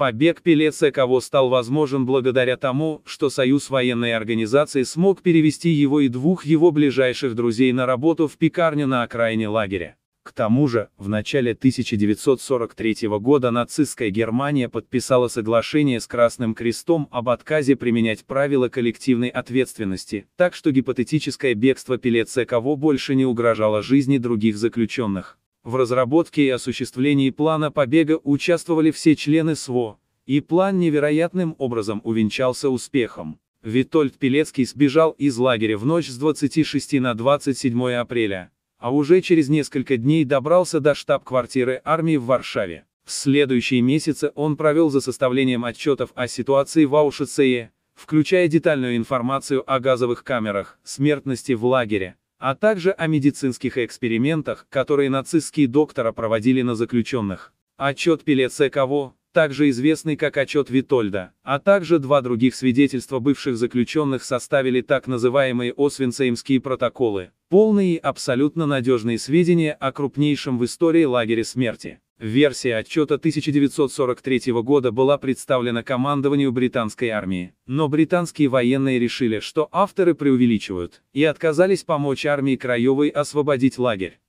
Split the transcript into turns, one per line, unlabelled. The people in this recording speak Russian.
Побег Пеле-Секово стал возможен благодаря тому, что Союз военной организации смог перевести его и двух его ближайших друзей на работу в пекарне на окраине лагеря. К тому же, в начале 1943 года нацистская Германия подписала соглашение с Красным Крестом об отказе применять правила коллективной ответственности, так что гипотетическое бегство Пеле-Секово больше не угрожало жизни других заключенных. В разработке и осуществлении плана побега участвовали все члены СВО, и план невероятным образом увенчался успехом. Витольд Пелецкий сбежал из лагеря в ночь с 26 на 27 апреля, а уже через несколько дней добрался до штаб-квартиры армии в Варшаве. В следующие месяцы он провел за составлением отчетов о ситуации в Аушицее, включая детальную информацию о газовых камерах, смертности в лагере, а также о медицинских экспериментах, которые нацистские доктора проводили на заключенных. Отчет Пелеце Кого, также известный как отчет Витольда, а также два других свидетельства бывших заключенных составили так называемые Освенцеймские протоколы, полные и абсолютно надежные сведения о крупнейшем в истории лагере смерти. Версия отчета 1943 года была представлена командованию британской армии, но британские военные решили, что авторы преувеличивают, и отказались помочь армии Краевой освободить лагерь.